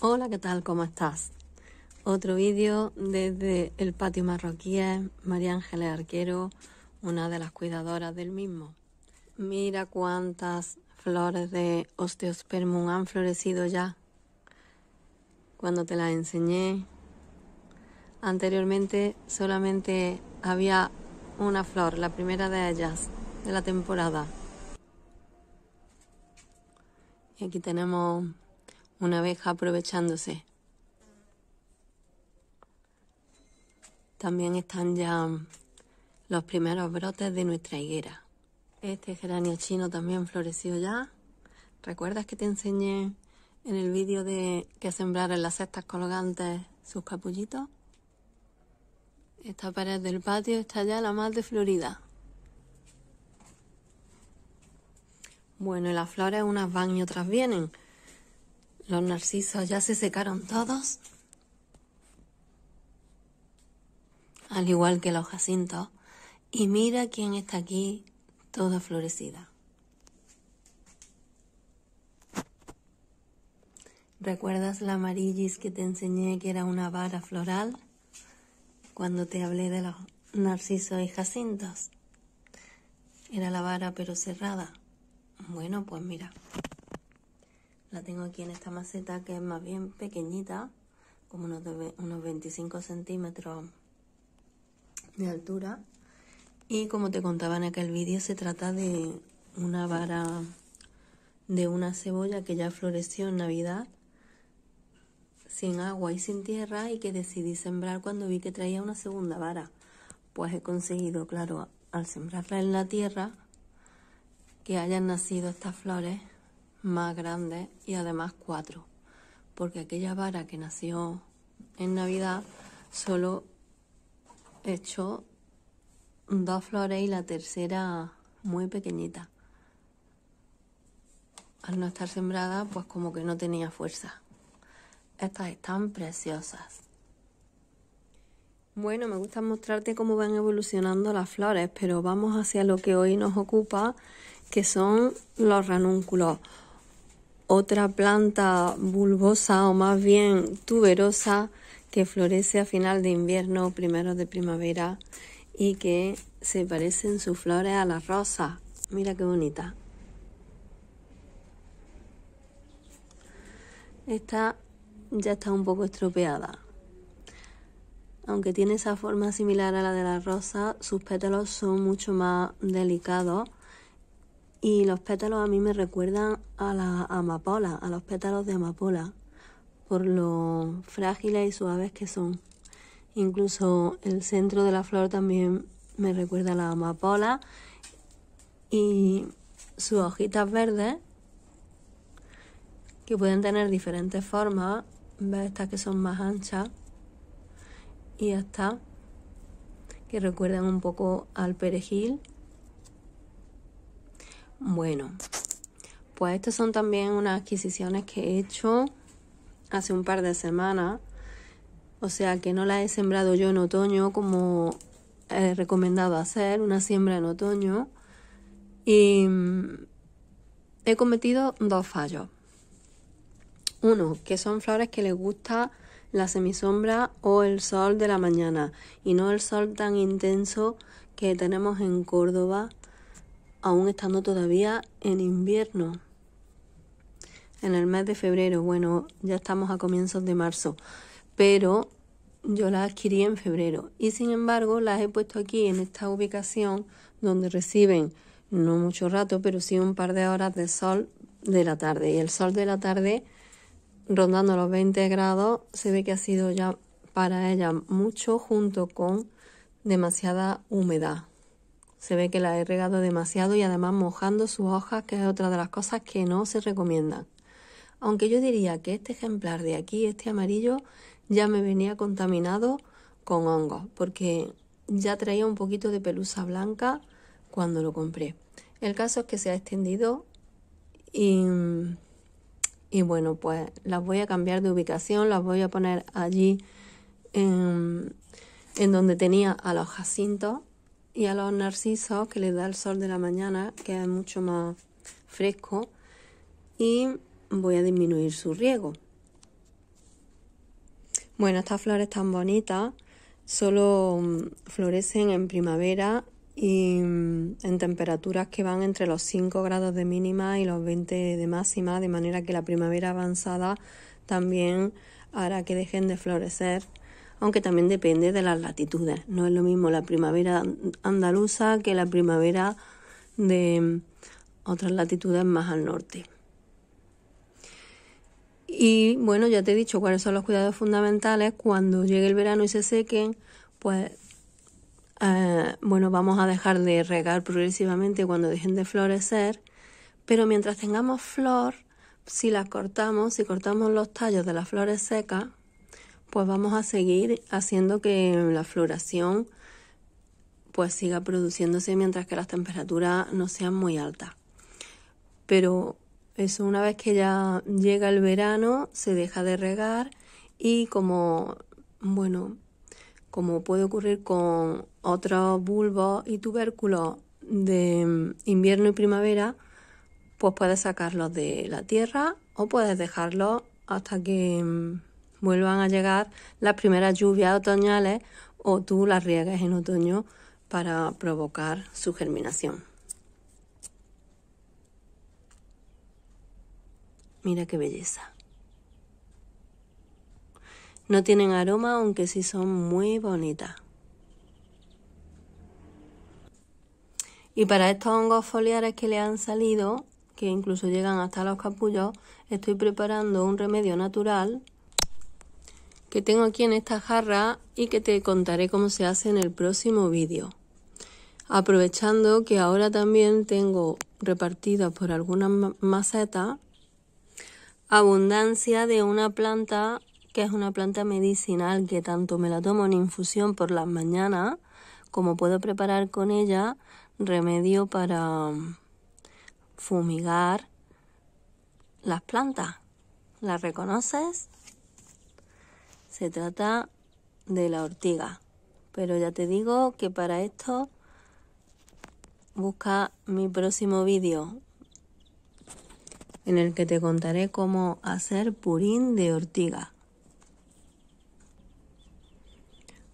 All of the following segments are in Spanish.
Hola, ¿qué tal? ¿Cómo estás? Otro vídeo desde el patio marroquí eh, María Ángeles Arquero, una de las cuidadoras del mismo. Mira cuántas flores de osteospermum han florecido ya. Cuando te las enseñé, anteriormente solamente había una flor, la primera de ellas, de la temporada. Y aquí tenemos una abeja aprovechándose. También están ya mm, los primeros brotes de nuestra higuera. Este geranio chino también floreció ya. ¿Recuerdas que te enseñé en el vídeo de que sembrar en las cestas colgantes sus capullitos? Esta pared del patio está ya la más de florida. Bueno, y las flores unas van y otras vienen. Los narcisos ya se secaron todos. Al igual que los jacintos. Y mira quién está aquí, toda florecida. ¿Recuerdas la amarillis que te enseñé que era una vara floral? Cuando te hablé de los narcisos y jacintos. Era la vara pero cerrada. Bueno, pues mira. La tengo aquí en esta maceta que es más bien pequeñita, como unos, unos 25 centímetros de altura. Y como te contaba en aquel vídeo, se trata de una vara de una cebolla que ya floreció en Navidad, sin agua y sin tierra, y que decidí sembrar cuando vi que traía una segunda vara. Pues he conseguido, claro, al sembrarla en la tierra, que hayan nacido estas flores más grandes y además cuatro, porque aquella vara que nació en Navidad solo echó dos flores y la tercera muy pequeñita. Al no estar sembrada, pues como que no tenía fuerza. Estas están preciosas. Bueno, me gusta mostrarte cómo van evolucionando las flores, pero vamos hacia lo que hoy nos ocupa, que son los ranúnculos otra planta bulbosa o más bien tuberosa que florece a final de invierno o primeros de primavera y que se parecen sus flores a las rosas. Mira qué bonita. Esta ya está un poco estropeada. Aunque tiene esa forma similar a la de la rosa, sus pétalos son mucho más delicados y los pétalos a mí me recuerdan a la amapola, a los pétalos de amapola, por lo frágiles y suaves que son. Incluso el centro de la flor también me recuerda a la amapola y sus hojitas verdes que pueden tener diferentes formas. ¿Ves estas que son más anchas? Y estas que recuerdan un poco al perejil bueno, pues estas son también unas adquisiciones que he hecho hace un par de semanas. O sea que no las he sembrado yo en otoño como he recomendado hacer, una siembra en otoño. Y mm, he cometido dos fallos. Uno, que son flores que les gusta la semisombra o el sol de la mañana y no el sol tan intenso que tenemos en Córdoba aún estando todavía en invierno. En el mes de febrero, bueno, ya estamos a comienzos de marzo, pero yo la adquirí en febrero y sin embargo las he puesto aquí en esta ubicación donde reciben no mucho rato, pero sí un par de horas de sol de la tarde. Y el sol de la tarde, rondando los 20 grados, se ve que ha sido ya para ella mucho junto con demasiada humedad. Se ve que la he regado demasiado y además mojando sus hojas, que es otra de las cosas que no se recomiendan. Aunque yo diría que este ejemplar de aquí, este amarillo, ya me venía contaminado con hongos, porque ya traía un poquito de pelusa blanca cuando lo compré. El caso es que se ha extendido y, bueno, pues las voy a cambiar de ubicación, las voy a poner allí en, en donde tenía a los jacintos y a los narcisos que les da el sol de la mañana, que es mucho más fresco, y voy a disminuir su riego. Bueno, estas flores tan bonitas solo mm, florecen en primavera y mm, en temperaturas que van entre los 5 grados de mínima y los 20 de máxima, de manera que la primavera avanzada también hará que dejen de florecer aunque también depende de las latitudes. No es lo mismo la primavera andaluza que la primavera de mm, otras latitudes más al norte. Y bueno, ya te he dicho cuáles son los cuidados fundamentales. Cuando llegue el verano y se sequen, pues eh, bueno, vamos a dejar de regar progresivamente cuando dejen de florecer. Pero mientras tengamos flor, si las cortamos, si cortamos los tallos de las flores secas, pues vamos a seguir haciendo que la floración pues siga produciéndose mientras que las temperaturas no sean muy altas. Pero eso una vez que ya llega el verano se deja de regar y como bueno, como puede ocurrir con otros bulbos y tubérculos de invierno y primavera, pues puedes sacarlos de la tierra o puedes dejarlos hasta que vuelvan a llegar las primeras lluvias otoñales o tú las riegues en otoño para provocar su germinación. Mira qué belleza. No tienen aroma, aunque sí son muy bonitas. Y para estos hongos foliares que le han salido, que incluso llegan hasta los capullos, estoy preparando un remedio natural que tengo aquí en esta jarra y que te contaré cómo se hace en el próximo vídeo. Aprovechando que ahora también tengo repartida por algunas macetas abundancia de una planta que es una planta medicinal que tanto me la tomo en infusión por las mañanas como puedo preparar con ella remedio para fumigar las plantas. ¿La reconoces? Se trata de la ortiga. Pero ya te digo que para esto busca mi próximo vídeo en el que te contaré cómo hacer purín de ortiga.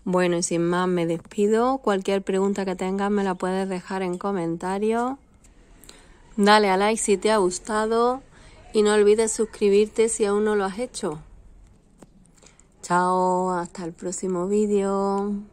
Bueno, y sin más me despido. Cualquier pregunta que tengas me la puedes dejar en comentarios. Dale a like si te ha gustado y no olvides suscribirte si aún no lo has hecho. Chao, hasta el próximo vídeo.